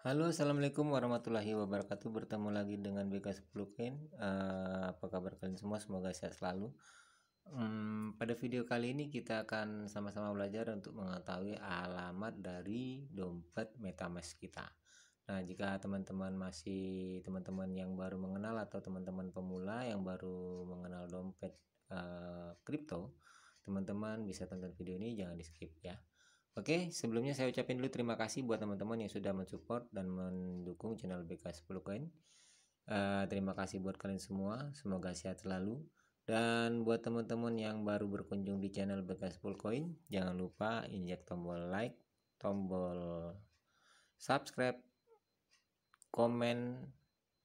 Halo, assalamualaikum warahmatullahi wabarakatuh. Bertemu lagi dengan BK 10 Kain. Uh, apa kabar kalian semua? Semoga sehat selalu. Um, pada video kali ini kita akan sama-sama belajar untuk mengetahui alamat dari dompet MetaMask kita. Nah, jika teman-teman masih teman-teman yang baru mengenal atau teman-teman pemula yang baru mengenal dompet eh, kripto, uh, teman-teman bisa tonton video ini jangan di skip ya. Oke, sebelumnya saya ucapin dulu terima kasih buat teman-teman yang sudah mensupport dan mendukung channel BK 10 Coin. Uh, terima kasih buat kalian semua, semoga sehat selalu. Dan buat teman-teman yang baru berkunjung di channel BK 10 Coin, jangan lupa injak tombol like, tombol subscribe, komen,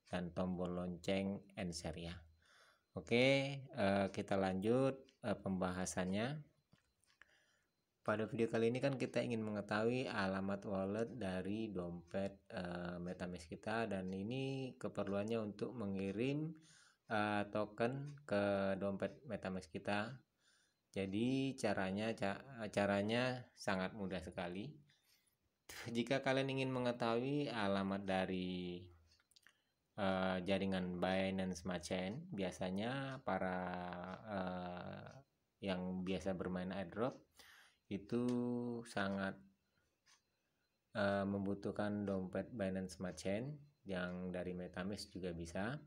dan tombol lonceng and share ya. Oke, uh, kita lanjut uh, pembahasannya. Pada video kali ini kan kita ingin mengetahui alamat wallet dari dompet uh, MetaMask kita dan ini keperluannya untuk mengirim uh, token ke dompet MetaMask kita. Jadi caranya ca caranya sangat mudah sekali. Jika kalian ingin mengetahui alamat dari uh, jaringan Binance Smart Chain, biasanya para uh, yang biasa bermain airdrop itu sangat uh, membutuhkan dompet Binance Smart Chain yang dari MetaMask juga bisa.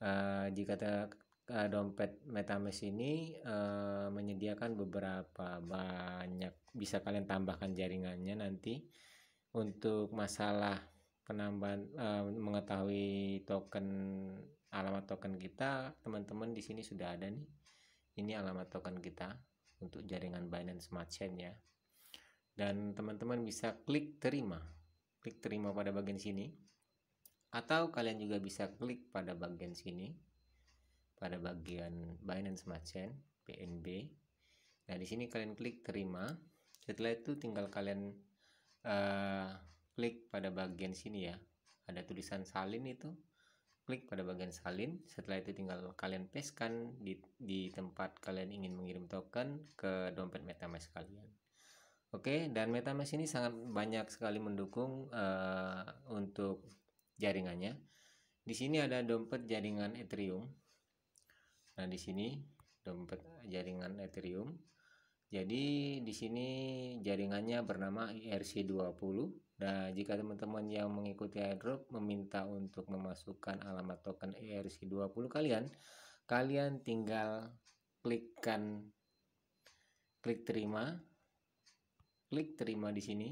Uh, jika te, uh, dompet MetaMask ini uh, menyediakan beberapa banyak bisa kalian tambahkan jaringannya nanti untuk masalah penambahan uh, mengetahui token alamat token kita teman-teman di sini sudah ada nih ini alamat token kita untuk jaringan Binance Smart Chain ya. Dan teman-teman bisa klik terima. Klik terima pada bagian sini. Atau kalian juga bisa klik pada bagian sini. Pada bagian Binance Smart Chain, BNB. Nah, di sini kalian klik terima. Setelah itu tinggal kalian uh, klik pada bagian sini ya. Ada tulisan salin itu klik pada bagian salin setelah itu tinggal kalian pastekan di, di tempat kalian ingin mengirim token ke dompet metamask kalian Oke, dan MetaMask ini sangat banyak sekali mendukung uh, untuk jaringannya. Di sini ada dompet jaringan Ethereum. Nah, di sini dompet jaringan Ethereum. Jadi di sini jaringannya bernama IRC20 e Nah, jika teman-teman yang mengikuti airdrop meminta untuk memasukkan alamat token ERC20 kalian, kalian tinggal klikkan klik terima. Klik terima di sini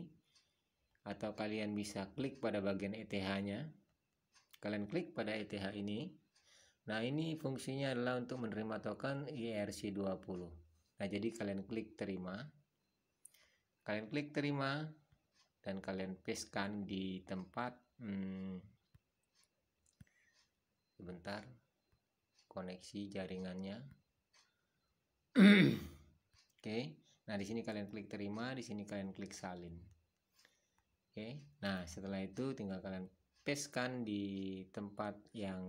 atau kalian bisa klik pada bagian ETH-nya. Kalian klik pada ETH ini. Nah, ini fungsinya adalah untuk menerima token ERC20. Nah, jadi kalian klik terima. Kalian klik terima dan kalian paste kan di tempat hmm, sebentar koneksi jaringannya. Oke. Okay. Nah, di sini kalian klik terima, di sini kalian klik salin. Oke. Okay. Nah, setelah itu tinggal kalian paste kan di tempat yang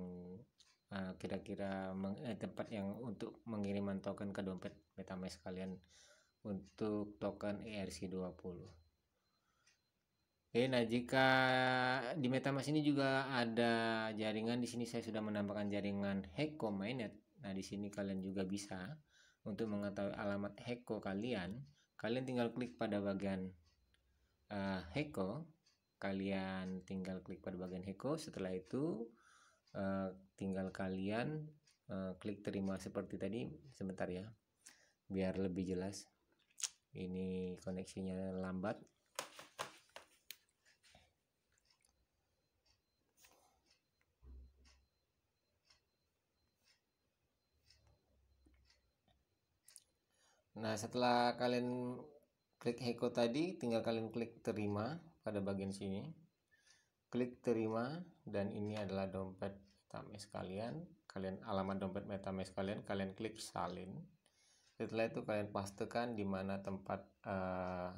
eh, kira-kira uh, eh, tempat yang untuk mengiriman token ke dompet metamask kalian untuk token ERC20 Oke, nah jika di MetaMask ini juga ada jaringan di sini saya sudah menambahkan jaringan Heko Mainnet. Nah, di sini kalian juga bisa untuk mengetahui alamat Heko kalian, kalian tinggal klik pada bagian uh, Heko, kalian tinggal klik pada bagian Heko. Setelah itu uh, tinggal kalian uh, klik terima seperti tadi sebentar ya biar lebih jelas ini koneksinya lambat Nah, setelah kalian klik Heko tadi, tinggal kalian klik terima pada bagian sini. Klik terima dan ini adalah dompet MetaMask kalian. Kalian alamat dompet MetaMask kalian, kalian klik salin setelah itu kalian pastikan di mana tempat uh,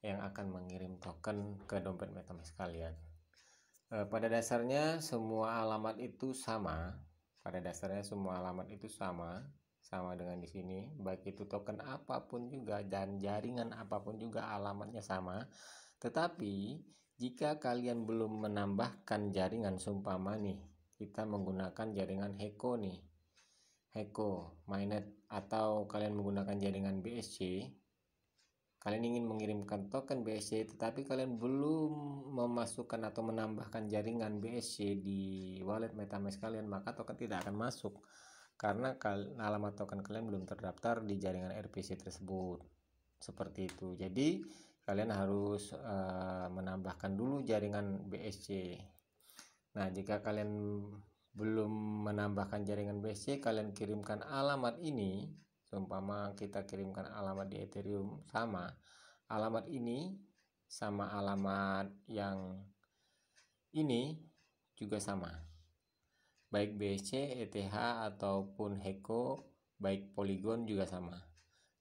yang akan mengirim token ke dompet metamask kalian uh, pada dasarnya semua alamat itu sama pada dasarnya semua alamat itu sama sama dengan di sini baik itu token apapun juga dan jaringan apapun juga alamatnya sama tetapi jika kalian belum menambahkan jaringan sumpah nih kita menggunakan jaringan Heko nih Heko mainnet atau kalian menggunakan jaringan BSC, kalian ingin mengirimkan token BSC tetapi kalian belum memasukkan atau menambahkan jaringan BSC di wallet MetaMask kalian, maka token tidak akan masuk karena alamat token kalian belum terdaftar di jaringan RPC tersebut. Seperti itu. Jadi, kalian harus uh, menambahkan dulu jaringan BSC. Nah, jika kalian belum menambahkan jaringan BC kalian kirimkan alamat ini seumpama kita kirimkan alamat di Ethereum sama alamat ini sama alamat yang ini juga sama baik BC, ETH ataupun Heko baik Polygon juga sama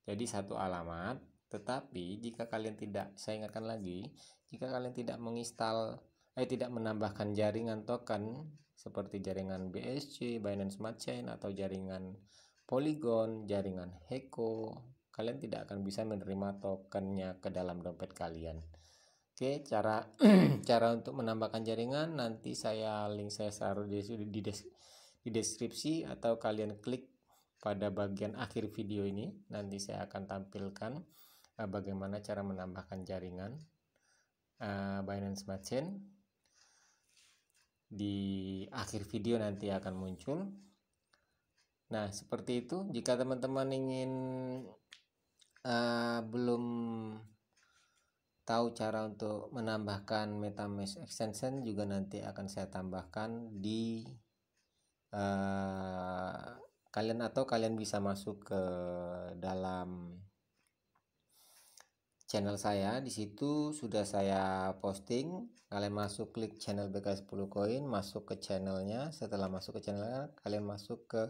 jadi satu alamat tetapi jika kalian tidak saya ingatkan lagi jika kalian tidak menginstal saya eh, tidak menambahkan jaringan token seperti jaringan BSC, Binance Smart Chain atau jaringan Polygon, jaringan Heko, kalian tidak akan bisa menerima tokennya ke dalam dompet kalian. Oke, cara cara untuk menambahkan jaringan nanti saya link saya taruh di di, di deskripsi atau kalian klik pada bagian akhir video ini. Nanti saya akan tampilkan uh, bagaimana cara menambahkan jaringan uh, Binance Smart Chain di akhir video nanti akan muncul nah seperti itu jika teman-teman ingin uh, belum tahu cara untuk menambahkan metamask extension juga nanti akan saya tambahkan di uh, kalian atau kalian bisa masuk ke dalam channel saya. Di situ sudah saya posting. Kalian masuk klik channel BK 10 koin, masuk ke channelnya. Setelah masuk ke channel kalian masuk ke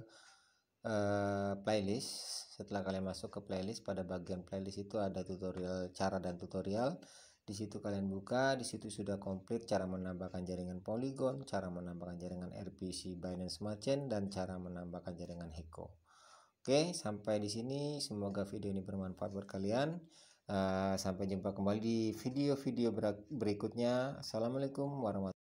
uh, playlist. Setelah kalian masuk ke playlist, pada bagian playlist itu ada tutorial cara dan tutorial. Di situ kalian buka, di situ sudah komplit cara menambahkan jaringan Polygon, cara menambahkan jaringan RPC Binance Smart Chain, dan cara menambahkan jaringan Heko. Oke, sampai di sini. Semoga video ini bermanfaat buat kalian. Eh, sampai jumpa kembali di video-video berikutnya. Assalamualaikum warahmatullahi